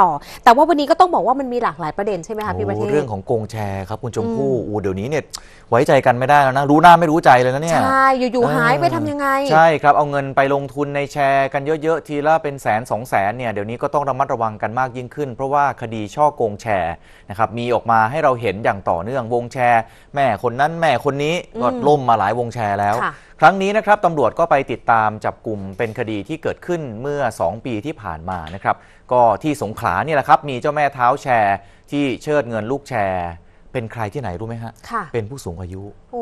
ต่อแต่ว่าวันนี้ก็ต้องบอกว่ามันมีหลากหลายประเด็นใช่ไหมคะพี่ประเทศเรื่องของโกงแชร์ครับคุณชมพู่อูเดี๋ยวนี้เนี่ยไว้ใจกันไม่ได้แล้วนะรู้หน้าไม่รู้ใจเลยนะเนี่ยใช่ อยู่ๆหายไปทำยังไง ใช่ครับเอาเงินไปลงทุนในแชร์กันเยอะๆทีละเป็นแสนสองแสนเนี่ยเดี๋ยวนี้ก็ต้องระมัดระวังกันมากยิ่งขึ้น เพราะว่าคดีช่อโกงแชร์นะครับมีออกมาให้เราเห็นอย่างต่อเนื่องวงแชร์ แม่คนนั้นแม่คนนี้ก็ล่มมาหลายวงแชร์แล้วครั้งนี้นะครับตำรวจก็ไปติดตามจับกลุ่มเป็นคดีที่เกิดขึ้นเมื่อ 2 ปีที่ผ่านมานะครับ ก็ที่สงขลาเนี่ยแหละครับ มีเจ้าแม่เท้าแชร์ที่เชิดเงินลูกแชร์ เป็นใครที่ไหนรู้ไหมฮะเป็นผู้สูงอายุโ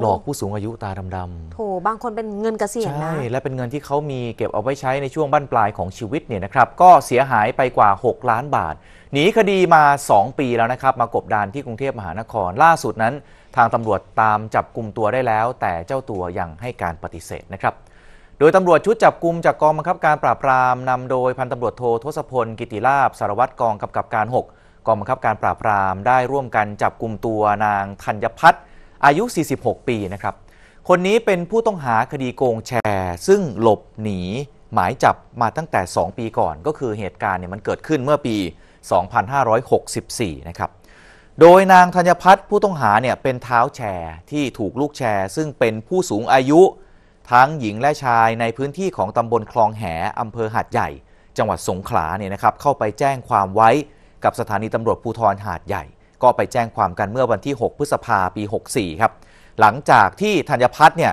หลอกผู้สูงอายุตาดำ ๆโถบางคนเป็นเงินกเกษียณนะใช่ และเป็นเงินที่เขามีเก็บเอาไว้ใช้ในช่วงบั้นปลายของชีวิตเนี่ยนะครับ ก็เสียหายไปกว่า 6 ล้านบาท หนีคดีมา 2 ปีแล้วนะครับ มากบดานที่กรุงเทพมหานคร ล่าสุดนั้น ทางตำรวจตามจับกลุ่มตัวได้แล้ว แต่เจ้าตัวยังให้การปฏิเสธนะครับ โดยตำรวจชุดจับกลุ่มจากกองบังคับการปราบปรามนำโดยพันตำรวจโททศพลกิติลาบสารวัตรกองกำกับการ6กองบังคับการปราบปรามได้ร่วมกันจับกลุ่มตัวนางธัญพัฒน์อายุ 46 ปี นะครับ คนนี้เป็นผู้ต้องหาคดีโกงแชร์ ซึ่งหลบหนีหมายจับมาตั้งแต่ 2 ปีก่อน ก็คือเหตุการณ์เนี่ยมันเกิดขึ้นเมื่อปี 2564 นะครับ โดยนางธัญพัฒน์ผู้ต้องหาเนี่ยเป็นเท้าแชร์ที่ถูกลูกแชร์ ซึ่งเป็นผู้สูงอายุทั้งหญิงและชายในพื้นที่ของตำบลคลองแหอำเภอหาดใหญ่ จังหวัดสงขลาเนี่ยนะครับเข้าไปแจ้งความไว้กับสถานีตำรวจภูธรหาดใหญ่ก็ไปแจ้งความกันเมื่อวันที่ 6 พฤษภาปี 64 ครับ หลังจากที่ธัญพัฒน์เนี่ย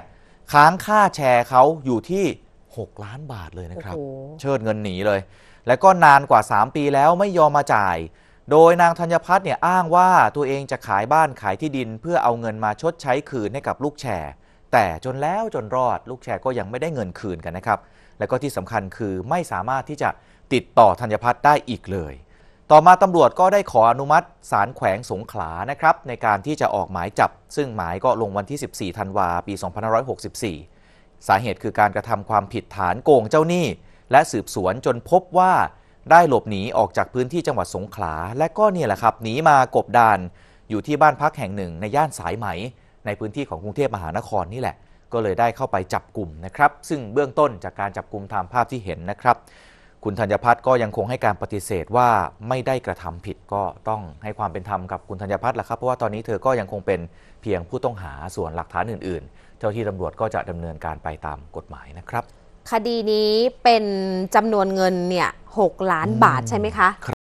ค้างค่าแชร์เขาอยู่ที่ 6 ล้านบาทเลยนะครับ เชิดเงินหนีเลย และก็นานกว่า 3 ปีแล้วไม่ยอมมาจ่าย โดยนางธัญพัฒน์เนี่ย อ้างว่าตัวเองจะขายบ้านขายที่ดินเพื่อเอาเงินมาชดใช้คืนให้กับลูกแชร์ แต่จนแล้วจนรอดลูกแชร์ก็ยังไม่ได้เงินคืนกันนะครับและก็ที่สำคัญคือไม่สามารถที่จะติดต่อธัญพัฒน์ได้อีกเลยต่อมาตำรวจก็ได้ขออนุมัติศาลแขวงสงขลานะครับ ในการที่จะออกหมายจับ ซึ่งหมายก็ลงวันที่ 14 ธันวาปี2564 สาเหตุคือการกระทำความผิดฐานโกงเจ้าหนี้ และสืบสวนจนพบว่า ได้หลบหนีออกจากพื้นที่จังหวัดสงขลา และก็เนี่ยแหละครับ หนีมากบดานอยู่ที่บ้านพักแห่งหนึ่งในย่านสายไหม ในพื้นที่ของกรุงเทพมหานครนี่แหละ ก็เลยได้เข้าไปจับกลุ่มนะครับ ซึ่งเบื้องต้นจากการจับกลุ่มตามภาพที่เห็นนะครับคุณธัญพัฒน์ก็ยังคงให้การปฏิเสธว่าไม่ได้กระทำผิดก็ต้องให้ความเป็นธรรมกับคุณธัญพัฒน์ละครับ เพราะว่าตอนนี้เธอก็ยังคงเป็นเพียงผู้ต้องหาส่วนหลักฐานอื่นๆ เจ้าที่ตารวจก็จะดำเนินการไปตามกฎหมายนะครับ คดีนี้เป็นจำนวนเงินเนี่ยหล้านบาทใช่ไหมคะ